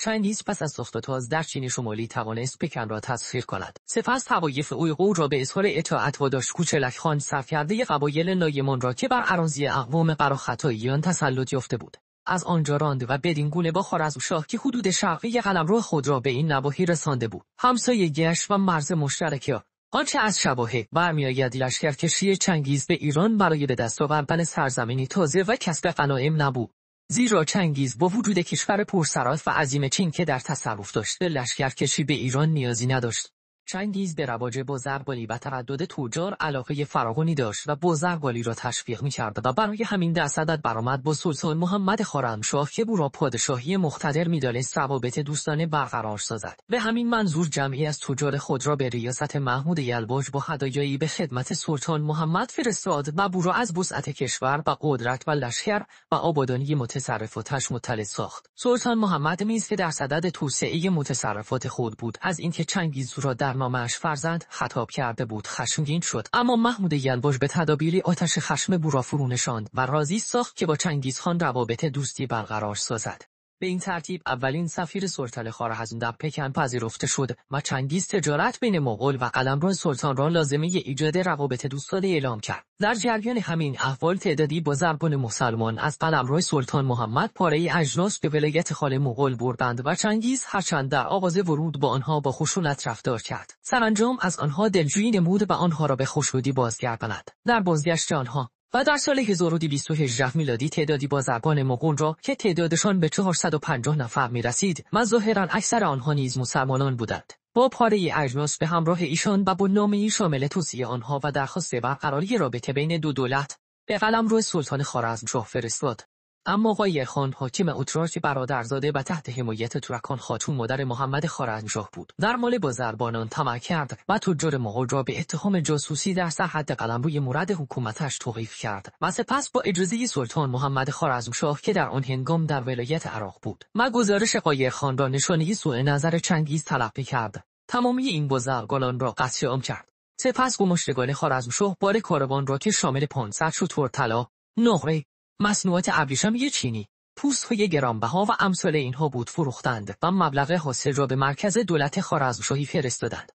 چنگیز پس از سقوط از در چین شمالی توانست پکن را تصفیر کند سپس توایف اویغور را به اظهار اطاعت و خان خان سرکرده قبایل نایمان را که بر اراضی اقوام قراختاییان تسلط یافته بود از آنجا راند و بدین گونه با شاه که حدود شرقی قلمرو خود را به این نواحی رسانده بود گشت و مرز ها. آنچه از شباهه برمیآید لشکرکشی چنگیز به ایران برای به دست آوردن سرزمینی تازه و کسب غنایم نبود زیرا چنگیز با وجود کشور پرسرات و عظیم چین که در تصرف داشته لشکرکشی به ایران نیازی نداشت چنگیز به رواج بزرگالی و تردد توجار علاقه فراغونی داشت و بزرگالی را تشویق میکرد و برای همین دستدت برآمد با سلطان محمد شاه که بو را پادشاهی می میدانست روابط دوستانه برقرار سازد به همین منظور جمعی از توجار خود را به ریاست محمود یلباج با هدایایی به خدمت سلطان محمد فرستاد و بورا را از بسعت کشور و قدرت و لشکر و آبادانی متصرفاتش مطلع ساخت سلطان محمد میز که در صدد توسعه متصرفات خود بود از اینکه چنگیز را در برنامهش فرزند خطاب کرده بود خشمگین شد اما محمود یلباش به تدابیری آتش خشم بورا فرو نشاند و راضی ساخت که با خان روابط دوستی برقرار سازد به این ترتیب اولین سفیر سلطان خارزم در پکن پذیرفته شد و چنگیز تجارت بین مغول و قلمرو را لازمه ایجاد روابط دوستانه اعلام کرد در جریان همین احوال تعدادی با زربان مسلمان از قلمرو سلطان محمد پاره اجناس به ولایت خال مغول بردند و چنگیز هرچند در آغاز ورود با آنها با خشونت رفتار کرد سرانجام از آنها دلجویی نمود و آنها را به خوشودی بازگرداند در بازگشت آنها و در سال 1018 میلادی تعدادی با زبان مغول را که تعدادشان به 450 نفر می رسید و ظاهرا اکثر آنها نیز مسلمانان بودند با پاره اجناس به همراه ایشان و با نامه شامل توصیه آنها و درخواست برقراری رابطه بین دو دولت به روی سلطان شاه فرستاد اما آقای خان حاکم اتراش برادرزاده و تحت حمایت تورکان خاتون مادر محمد خارنجاه بود در مال بازربانان تمع کرد و تجار مغول را به اتهام جاسوسی در سرحد قلمروی مرد حکومتش توقیف کرد و سپس با اجازه سلطان محمد خارزمشاه که در آن هنگام در ولایت عراق بود و گزارش قایه خان را نشانه سوء نظر چنگیز تلقی کرد تمامی این بازرگانان را قصد عام کرد سپس گماشتگان خارزمشاه بار کاروان را که شامل 500 شتور طلا نقره مصنوعات ابریشم چینی پوست های گرانبها و امثال اینها بود فروختند و مبلغ حاصل را به مرکز دولت خارزمشاهی فرستادند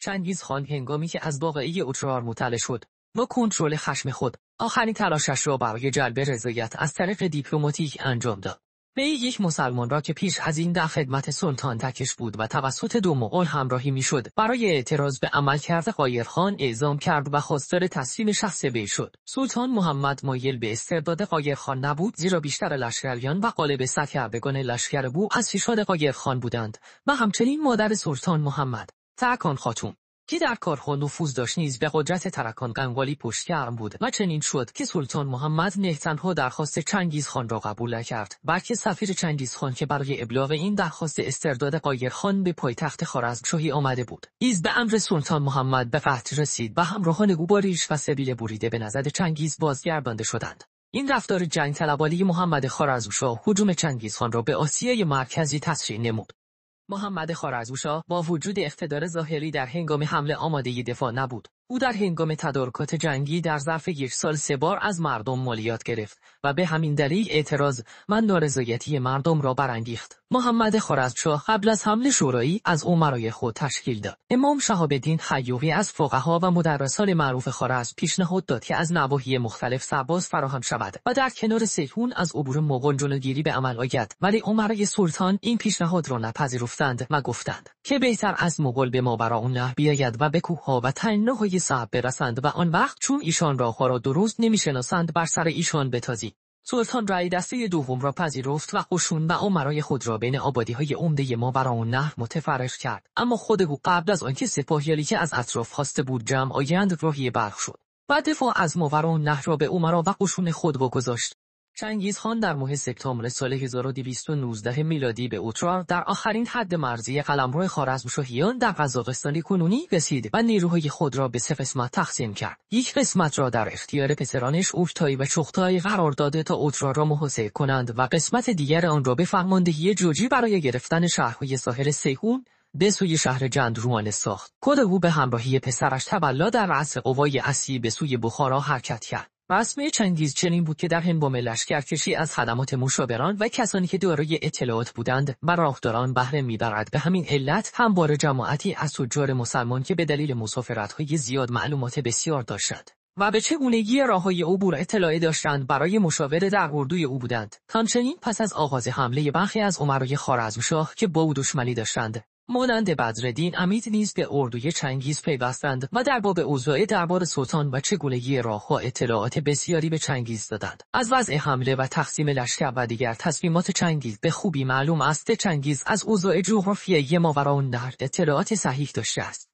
چنگیز خان هنگامی که از واقعی اوترار مطلع شد با کنترل خشم خود آخرین تلاشش را برای جلب رضایت از طریق دیپلماتیک انجام داد بی یک مسلمان را که پیش از این در خدمت سلطان تکش بود و توسط دو مغول همراهی میشد برای اعتراض به عمل قایر خان اعزام کرد و خواستار تسلیم شخص بی شد سلطان محمد مایل به استرداد خان نبود زیرا بیشتر لشکریان و قالب سطح سرکردگان لشکر بود از قایر خان بودند و همچنین مادر سلطان محمد تکان خاتون که در کارها نفوذ داشت نیز به قدرت ترکان قنگالی پشت گرم بود و چنین شد که سلطان محمد نه تنها درخواست چنگیز خان را قبول نکرد بلکه سفیر چنگیز خان که برای ابلاغ این درخواست استرداد خان به پایتخت خوارزمشاهی آمده بود ایز به امر سلطان محمد به فتح رسید و همراهان گوباریش و سبیل بریده به نزد چنگیز بازگردانده شدند این رفتار جنگ طلبالی محمد خوارزمشاه هجوم چنگیزخان را به آسیه مرکزی تسریع نمود محمد خارزوشا با وجود اقتدار ظاهری در هنگام حمله ی دفاع نبود. او در هنگام تدارکات جنگی در ظرف یک سال سه بار از مردم مالیات گرفت و به همین دلیل اعتراض و نارضایتی مردم را برانگیخت. محمد خارزمشاه قبل از حمله شورایی از عمرای خود تشکیل داد. امام شهاب الدین حیوی از فقها و مدرسان معروف خارزم پیشنهاد داد که از نواحی مختلف سرباز فراهم شود و در کنار سیهون از عبور مغول جلوگیری به عمل آید. ولی عمرای سلطان این پیشنهاد را نپذیرفتند و گفتند که بهتر از مغول به ماوراء بیاید و به کوهها و های های صعب برسند و آن وقت چون ایشان را را درست نمیشناسند بر سر ایشان بتازی سلطان رأی دسته دوم را پذیرفت و قشون و عمرای خود را بین آبادی های عمده ما نهر متفرش کرد اما خود او قبل از آنکه سپاهیالی که از اطراف خواسته بود جمع آیند راهی برخ شد و دفاع از ماورا نهر را به عمرا و قشون خود بگذاشت خان در ماه سپتامبر سال 1219 میلادی به اوترار در آخرین حد مرزی قلمرو خوارزمشاهیان در قزاقستان کنونی رسید و نیروهای خود را به سه قسمت تقسیم کرد یک قسمت را در اختیار پسرانش اوشتای و چختایی قرار داده تا اوترار را محاصره کنند و قسمت دیگر آن را به فرماندهی جوجی برای گرفتن شهرهای ساحل سیهون به سوی شهر جند روانه ساخت کد او به همراهی پسرش تبلا در رأس قوای اصلی به سوی بخارا حرکت کرد اسم چنگیز چنین بود که در هنگام لشکرکشی از خدمات مشاوران و کسانی که دارای اطلاعات بودند و راهداران بهره میبرد به همین علت همواره جماعتی از تجار مسلمان که به دلیل های زیاد معلومات بسیار داشتند و به چگونگی راههای عبور اطلاع داشتند برای مشاوره در اردوی او بودند همچنین پس از آغاز حمله برخی از عمرای خارزمشاه که با او دشمنی داشتند مانند بدردین امید نیز به اردوی چنگیز پیوستند و در باب اوضاع دربار سلطان و چگونگی راهها اطلاعات بسیاری به چنگیز دادند از وضع حمله و تقسیم لشکر و دیگر تصمیمات چنگیز به خوبی معلوم است چنگیز از اوضاع جغرافیایی در اطلاعات صحیح داشته است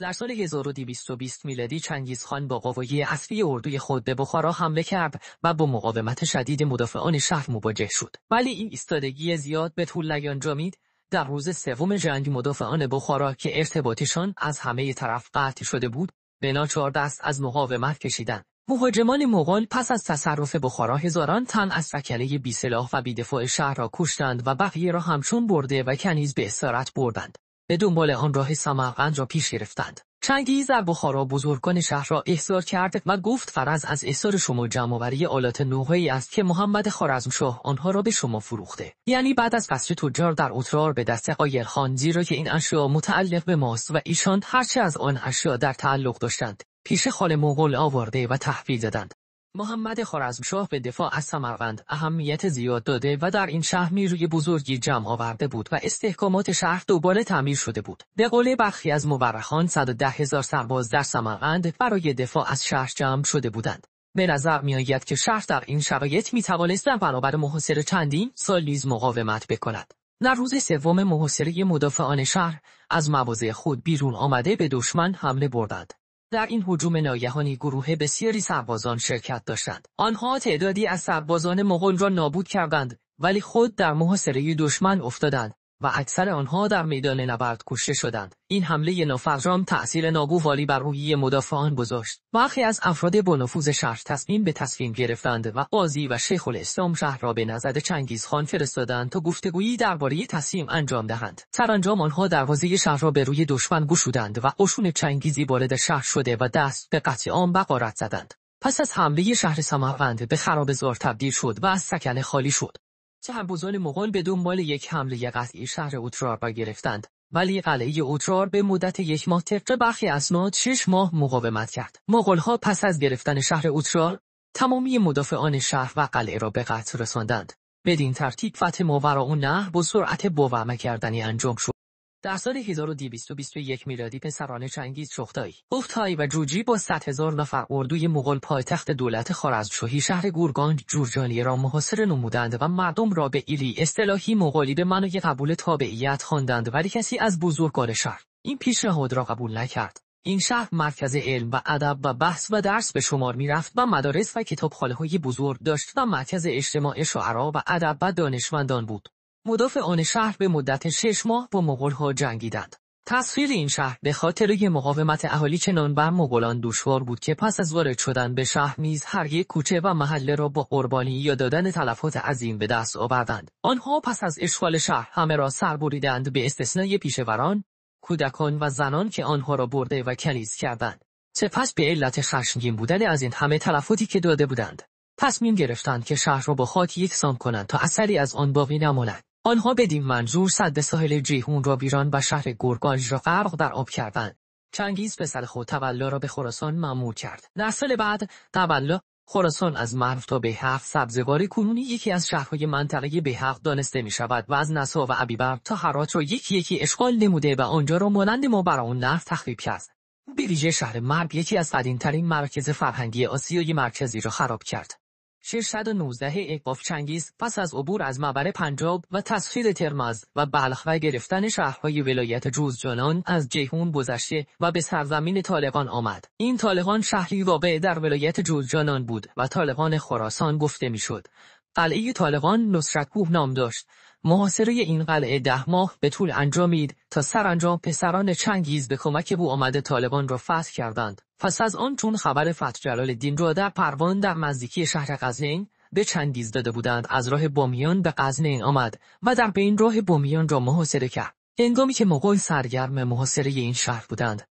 در سال 1220 میلادی چنگیز خان با قوای اصلی اردوی خود به بخارا حمله کرد و با مقاومت شدید مدافعان شهر مواجه شد ولی این ایستادگی زیاد به طول نیانجامید در روز سوم جنگ مدافعان بخارا که ارتباطشان از همه طرف قطع شده بود به ناچار دست از مقاومت کشیدند مهاجمان مغول پس از تصرف بخارا هزاران تن از بی بیسلاح و بیدفاع شهر را کشتند و بقیه را همچون برده و کنیز به اسارت بردند به دنبال آن راه سمرقند را پیش گرفتند چنگیز در بخارا بزرگان شهر را احضار کرد و گفت فرز از احضار شما جمعوری آلات نوهایی است که محمد شاه آنها را به شما فروخته یعنی بعد از فصل تجار در اترار به دست خان زیرا که این اشیا متعلق به ماست و ایشان هرچه از آن اشیا در تعلق داشتند پیش خال مغول آورده و تحویل دادند محمد شاه به دفاع از سمرقند اهمیت زیاد داده و در این شهر نیروی بزرگی جمع آورده بود و استحکامات شهر دوباره تعمیر شده بود. به قول برخی از مورخان 110 هزار سرباز در سمرقند برای دفاع از شهر جمع شده بودند. به نظر میآید که شهر در این شرایط می توانست در برابر محاصره چندین سالیز مقاومت بکند. در روز سوم محاصره مدافعان شهر از مواضع خود بیرون آمده به دشمن حمله بردند. در این حجوم ناگهانی گروه بسیاری سربازان شرکت داشتند. آنها تعدادی از سربازان مغول را نابود کردند ولی خود در محاصره دشمن افتادند و اکثر آنها در میدان نبرد کشته شدند. این حمله نافرجام تأثیر ناگووالی بر روی مدافعان گذاشت. برخی از افراد با شهر تصمیم به تصمیم گرفتند و قاضی و شیخ الاسلام شهر را به نزد چنگیز خان فرستادند تا گفتگویی درباره تصمیم انجام دهند. سرانجام آنها دروازه شهر را به روی دشمن گشودند و قشون چنگیزی وارد شهر شده و دست به قطع آن بقارت زدند. پس از حمله شهر سمرقند به خراب زار تبدیل شد و از سکنه خالی شد. چه مغول به دنبال یک حمله قطعی شهر اوترار را گرفتند ولی قلعه اوترار به مدت یک ماه طبق برخی اسناد شش ماه مقاومت کرد مغولها پس از گرفتن شهر اوترار تمامی مدافعان شهر و قلعه را به قتل رساندند بدین ترتیب فتح ماوراء نه با سرعت کردنی انجام شد در سال 1221 میلادی پسران چنگیز چختایی، افتایی و جوجی با 100 هزار نفر اردوی مغول پایتخت دولت خوارزمشاهی شهر گورگانج جورجانیه را محاصره نمودند و مردم را به ایلی اصطلاحی مغولی به منوی قبول تابعیت خواندند ولی کسی از بزرگان شهر این پیشنهاد را قبول نکرد. این شهر مرکز علم و ادب و بحث و درس به شمار می رفت و مدارس و کتابخانه های بزرگ داشت و مرکز اجتماع شعرا و ادب و دانشمندان بود. مدافع آن شهر به مدت شش ماه با مغولها جنگیدند. تصویر این شهر به خاطر یه مقاومت اهالی چنان بر مغولان دشوار بود که پس از وارد شدن به شهر میز هر یک کوچه و محله را با قربانی یا دادن تلفات عظیم به دست آوردند آنها پس از اشغال شهر همه را سر بریدند به استثنای پیشوران کودکان و زنان که آنها را برده و کلیز کردند سپس به علت خشمگین بودن از این همه تلفاتی که داده بودند تصمیم گرفتند که شهر را با خاک یکسان کنند تا اثری از آن باقی نماند آنها بدین منظور صد ساحل جیهون را بیران و شهر گرگانج را غرق در آب کردند چنگیز پسر خود تولا را به خراسان مأمور کرد در سال بعد تولا خراسان از مرو تا بهحق سبزواری کنونی یکی از شهرهای منطقه حق دانسته می شود و از نسا و عبیبر تا حرات را یکی یکی اشغال نموده و آنجا را مانند ما برای آن نحو تخریب کرد بریجه شهر مرب یکی از قدیمترین مرکز فرهنگی آسیای مرکزی را خراب کرد 619 اقاف چنگیز پس از عبور از معبر پنجاب و تسخیر ترمز و بلخ و گرفتن شهرهای ولایت جوزجانان از جیهون گذشته و به سرزمین طالقان آمد. این طالقان شهری واقع در ولایت جوزجانان بود و طالقان خراسان گفته میشد. قلعه طالقان کوه نام داشت. محاصره این قلعه ده ماه به طول انجامید تا سرانجام پسران چنگیز به کمک بو آمده طالبان را فتح کردند. پس از آن چون خبر فتح جلال دین را در پروان در نزدیکی شهر قزنین به چندیز داده بودند از راه بامیان به قزنین آمد و در بین راه بامیان را محاصره کرد انگامی که مغول سرگرم محاصره این شهر بودند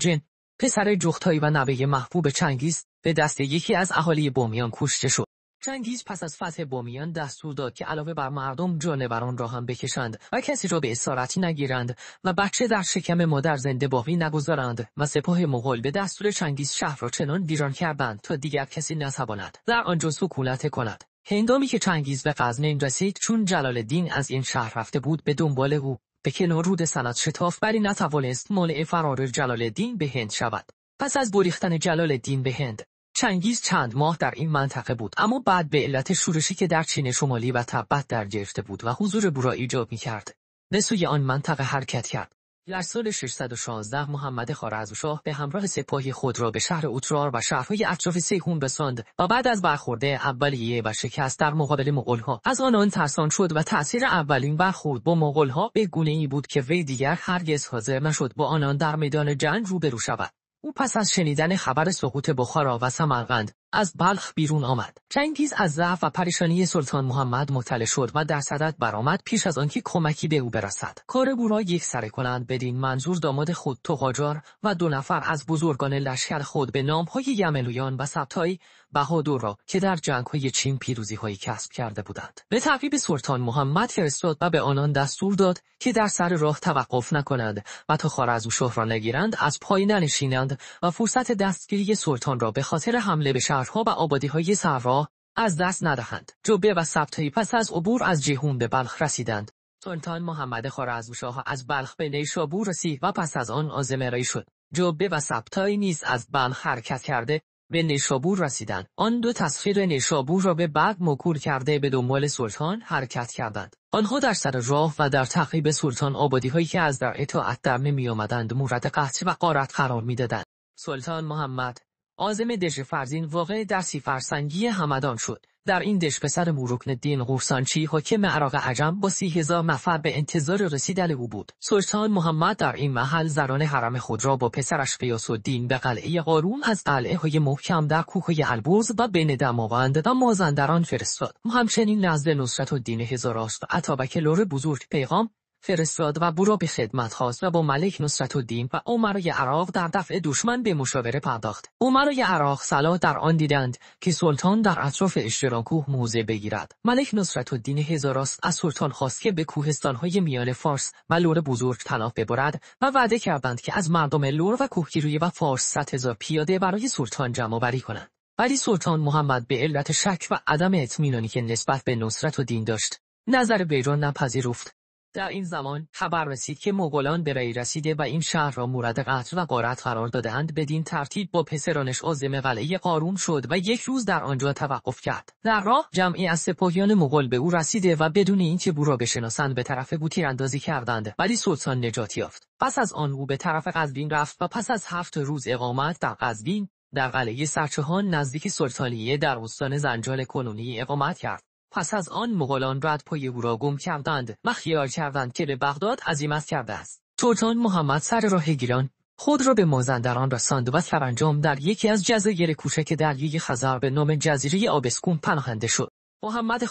جن، پسر جختایی و نوه محبوب چنگیز به دست یکی از اهالی بامیان کشته شد چنگیز پس از فتح بامیان دستور داد که علاوه بر مردم جانوران را هم بکشند و کسی را به اسارتی نگیرند و بچه در شکم مادر زنده باقی نگذارند و سپاه مغول به دستور چنگیز شهر را چنان ویران کردند تا دیگر کسی نتواند در آنجا سکونت کند هندامی که چنگیز به این رسید چون جلال دین از این شهر رفته بود به دنبال او به کنار رود سند شتاف ولی نتوانست مانع فرار جلال دین به هند شود پس از بریختن جلال دین به هند چنگیز چند ماه در این منطقه بود اما بعد به علت شورشی که در چین شمالی و تبت در گرفته بود و حضور بورا ایجاب می کرد. نسوی آن منطقه حرکت کرد در سال 616 محمد خارعزوشاه به همراه سپاهی خود را به شهر اوترار و شهرهای اطراف سیهون بساند و بعد از برخورد اولیه و شکست در مقابل ها از آنان ترسان شد و تاثیر اولین برخورد با ها به گونه ای بود که وی دیگر هرگز حاضر نشد با آنان در میدان جنگ روبرو شود او پس از شنیدن خبر سقوط بخارا و سمرقند از بلخ بیرون آمد چنگیز از ضعف و پریشانی سلطان محمد مطلع شد و در صدد برآمد پیش از آنکه کمکی به او برسد کار را یک سره کنند بدین منظور داماد خود توقاجار و دو نفر از بزرگان لشکر خود به نام های یملویان و سبتایی بهادور را که در جنگ های چین پیروزی هایی کسب کرده بودند به تعقیب سلطان محمد فرستاد و به آنان دستور داد که در سر راه توقف نکنند و تا شهر را نگیرند از پای ننشینند و فرصت دستگیری سلطان را به خاطر حمله به شهرها و های صحرا از دست ندهند. جبه و سبتهی پس از عبور از جیهون به بلخ رسیدند. سلطان محمد خوارزمشاه از بلخ به نیشابور رسید و پس از آن رای شد. جبه و سبتایی نیز از بلخ حرکت کرده به نیشابور رسیدند. آن دو تصفیر نیشابور را به بعد مکور کرده به دنبال سلطان حرکت کردند. آنها در سر راه و در تقریب سلطان آبادی هایی که از در اطاعت درمه می آمدند مورد قحطی و قارت قرار دادند. سلطان محمد آزم دش فرزین واقع سی فرسنگی همدان شد. در این دش پسر مورکن دین قورسانچی حاکم عراق عجم با سی هزار نفر به انتظار رسیدن او بود سلطان محمد در این محل زران حرم خود را با پسرش قیاس دین به قلعه قارون از قلعه های محکم در کوههای البرز و بین دماوند و مازندران فرستاد همچنین نزد نصرت دین هزاراست و عطابک لور بزرگ پیغام فرستاد و برو به خدمت خواست و با ملک نصرت الدین و عمرای عراق در دفع دشمن به مشاوره پرداخت عمرای عراق صلاح در آن دیدند که سلطان در اطراف اشتراکوه موزه بگیرد ملک نصرت الدین هزاراست از سلطان خواست که به کوهستانهای میان فارس و لور بزرگ تلاف ببرد و وعده کردند که از مردم لور و کوهگیروی و فارس ست هزار پیاده برای سلطان بری کنند ولی سلطان محمد به علت شک و عدم اطمینانی که نسبت به نصرت و داشت نظر بیرون نپذیرفت در این زمان خبر رسید که مغولان به ری رسیده و این شهر را مورد قتل و قارت قرار دادهاند بدین ترتیب با پسرانش عازم قلعه قارون شد و یک روز در آنجا توقف کرد در راه جمعی از سپاهیان مغول به او رسیده و بدون اینکه او را بشناسند به طرف بوتیر اندازی کردند ولی سلطان نجات یافت پس از آن او به طرف قذبین رفت و پس از هفت روز اقامت در قزوین در قلعه سرچهان نزدیک سلطانیه در استان زنجال کنونی اقامت کرد پس از آن مغولان رد پای او را گم کردند و خیال کردند که به بغداد عزیمت کرده است توتان محمد سر راه گیران خود را به مازندران رساند و سرانجام در یکی از جزایر کوچک دریای خزر به نام جزیره آبسکون پناهنده شد محمد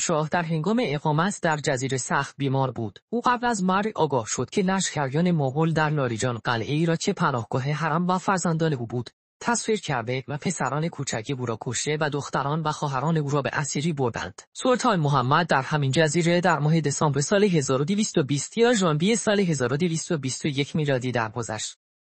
شاه در هنگام اقامت در جزیره سخت بیمار بود او قبل از مرگ آگاه شد که لشکریان مغول در ناریجان قلعه ای را که پناهگاه حرم و فرزندان او بود تصویر کرده و پسران کوچکی او را کشته و دختران و خواهران او را به اسیری بردند. سلطان محمد در همین جزیره در ماه دسامبر سال 1220 یا ژانویه سال 1221 میلادی درگذشت.